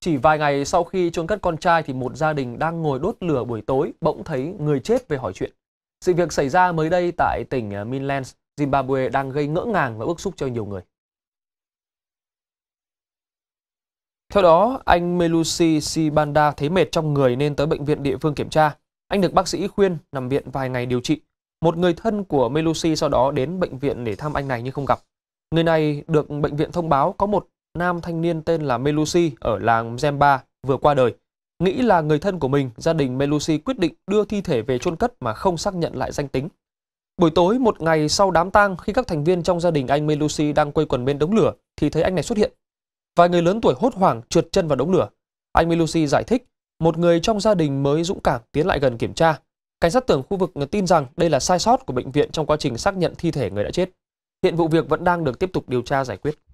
Chỉ vài ngày sau khi chôn cất con trai thì một gia đình đang ngồi đốt lửa buổi tối bỗng thấy người chết về hỏi chuyện. Sự việc xảy ra mới đây tại tỉnh ờ, Midlands, Zimbabwe đang gây ngỡ ngàng và bức xúc cho nhiều người. Theo đó, anh Melusi Sibanda thấy mệt trong người nên tới bệnh viện địa phương kiểm tra. Anh được bác sĩ khuyên nằm viện vài ngày điều trị. Một người thân của Melusi sau đó đến bệnh viện để thăm anh này nhưng không gặp. Người này được bệnh viện thông báo có một nam thanh niên tên là Melusi ở làng Zemba vừa qua đời. Nghĩ là người thân của mình, gia đình Melusi quyết định đưa thi thể về chôn cất mà không xác nhận lại danh tính. Buổi tối một ngày sau đám tang khi các thành viên trong gia đình anh Melusi đang quây quần bên đống lửa thì thấy anh này xuất hiện. Vài người lớn tuổi hốt hoảng trượt chân vào đống lửa. Anh Melusi giải thích, một người trong gia đình mới dũng cảm tiến lại gần kiểm tra. Cảnh sát tưởng khu vực tin rằng đây là sai sót của bệnh viện trong quá trình xác nhận thi thể người đã chết. Hiện vụ việc vẫn đang được tiếp tục điều tra giải quyết.